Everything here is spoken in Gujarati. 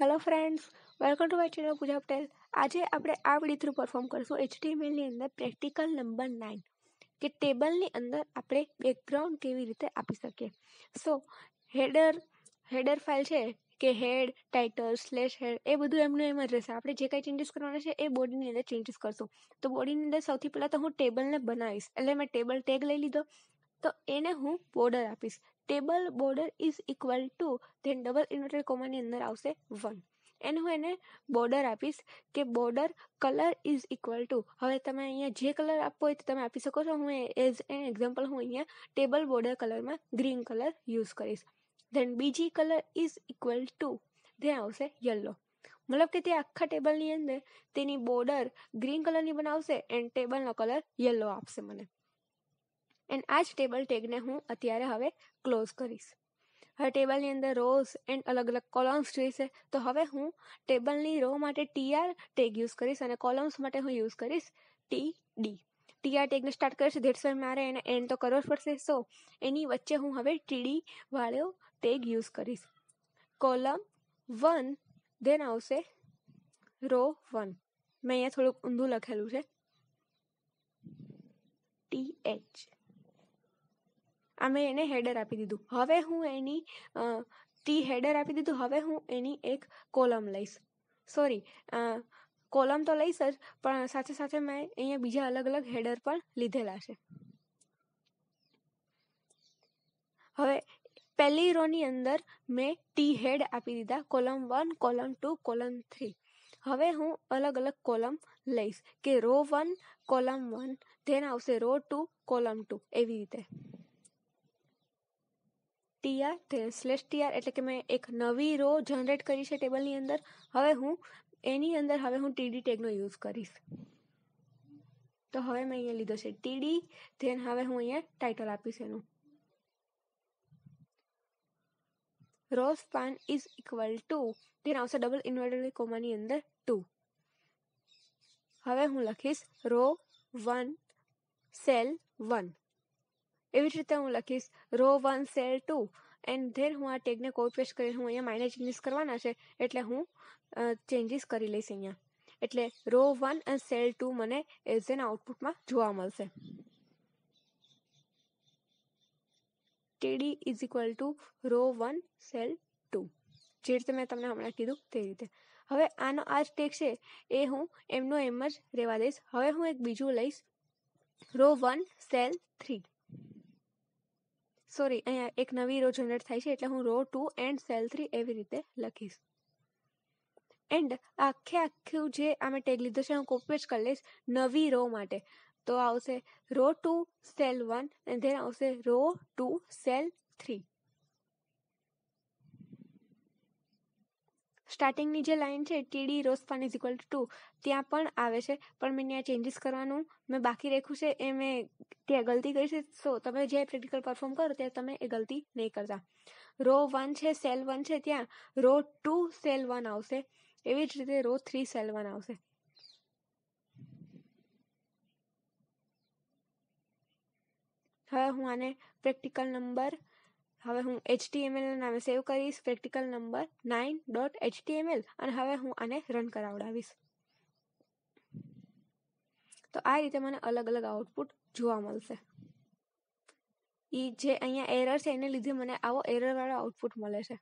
hello friends welcome to my channel Pooja Patel આજે આપણે આ વિડી થ્રુ પરફોર્મ કરીશું કરશું એચટીએમએલની અંદર પ્રેક્ટિકલ નંબર નાઇન કે ટેબલની અંદર આપણે બેકગ્રાઉન્ડ કેવી રીતે આપી શકીએ સો હેડર હેડર ફાઇલ છે કે હેડ ટાઇટલ સ્લેશ હેડ એ બધું એમનું એમ જ રહેશે આપણે જે કાંઈ ચેન્જીસ કરવાના છે એ બોડીની અંદર ચેન્જીસ કરશું તો બોડીની અંદર સૌથી પહેલાં તો હું ટેબલને બનાવીશ એટલે મેં ટેબલ ટેગ લઈ લીધો તો એને હું બોર્ડર આપીશ table border is equal to then double inverted comma ની અંદર આવશે 1 એને હું એને બોર્ડર આપીશ કે border colour is equal to હવે તમે અહીંયા જે કલર આપો છો તો તમે આપી શકો છો હું એઝ એન એક્ઝામ્પલ હું અહીંયા ટેબલ બોર્ડર કલર માં ગ્રીન કલર યુઝ કરીશ देन બીજી કલર ઇઝ इक्वल टू ધે આવશે યેલો મતલબ કે તે આખા ટેબલ ની અંદર તેની બોર્ડર ગ્રીન કલર ની બનાવશે એન્ડ ટેબલ નો કલર યેલો આવશે મને એન્ડ આ જ ટેબલ ટેગને હું અત્યારે હવે ક્લોઝ કરીશ હવે ટેબલની અંદર રોઝ એન્ડ અલગ અલગ કોલમ્સ જોઈશે તો હવે હું ટેબલની રો માટે ટીઆર ટેગ યુઝ કરીશ અને કોલમ્સ માટે હું યુઝ કરીશ ટી ડી ટીઆર ટેગને સ્ટાર્ટ કરીશ ધેટ્સ વાય મારે એને એન્ડ તો કરવો જ પડશે સો એની વચ્ચે હું હવે ટીડી વાળો ટેગ યુઝ કરીશ કોલમ વન ધેન આવશે રો વન મેં અહીંયા થોડુંક ઊંધું લખેલું છે ટી એચ આ મેં એને હેડર આપી દીધું હવે હું એની ટી હેડર આપી દીધું હવે હું એની એક કોલમ લઈશ સોરી કોલમ તો લઈશ જ પણ સાથે સાથે મેં અહીંયા બીજા અલગ અલગ હેડર પણ લીધેલા છે હવે પહેલી રોની અંદર મેં ટી હેડ આપી દીધા column one column two column three હવે હું અલગ અલગ કોલમ લઈશ કે row one column one then આવશે રો ટુ કોલમ ટુ એવી રીતે ટીઆર સ્લેશ ટીઆર એટલે કે મેં એક નવી રો જનરેટ કરી છે ટેબલની અંદર હવે હું એની અંદર હવે હું ટીડી ટેગનો યુઝ કરીશ તો હવે મેં અહીંયા લીધો છે ટીડી ધેન હવે હું અહીંયા ટાઇટલ આપીશ એનું rowspan is equal to then આવશે ડબલ ઇન્વર્ટેડ કોમાની અંદર ટુ હવે હું લખીશ રો વન સેલ વન એવી જ રીતે હું લખીશ row one cell two and then હું આ ટેગને કોપી પેસ્ટ કરીને હું અહીંયા માઇનર ચેન્જીસ કરવાના છે એટલે હું ચેન્જીસ કરી લઈશ અહીંયા એટલે રો વન અને સેલ ટુ મને એઝ એન આઉટપુટમાં જોવા મળશે TD is equal to row one cell two જે રીતે મેં તમને હમણાં કીધું તે રીતે હવે આનો આ જ ટેક છે એ હું એમનો એમ જ રહેવા દઈશ હવે હું એક બીજું લઈશ row one cell three sorry અહીંયા એક નવી રો જનરેટ થાય છે એટલે હું row two and cell three એવી રીતે લખીશ એન્ડ આખે આખું જે આમે ટેગ લીધો છે હું કોપી જ કરી લઈશ નવી રો માટે તો આવશે row two cell one and then આવશે રો ટુ સેલ થ્રી સ્ટાર્ટિંગની જે લાઈન છે TD rowspan is equal to ત્યાં પણ આવે છે પણ મેં ત્યાં ચેન્જીસ કરવાનું મેં બાકી રાખ્યું છે એ મેં ત્યાં ગલતી કરી છે સો તમે જે પ્રેક્ટિકલ પરફોર્મ કરો ત્યાં તમે એ ગલતી નહીં કરતા રો વન છે સેલ વન છે ત્યાં રો ટુ સેલ વન આવશે એવી જ રીતે રો થ્રી સેલ વન આવશે હવે હું આને પ્રેક્ટિકલ નંબર હવે હું એચટીએમએલ નામે સેવ કરીશ practical number nine dot HTML અને હવે હું આને રન કરાવડાવીશ તો આ રીતે મને અલગ અલગ આઉટપુટ જોવા મળશે એ જે અહીંયા એરર છે એને લીધે મને આવો એરરવાળો આઉટપુટ મળે છે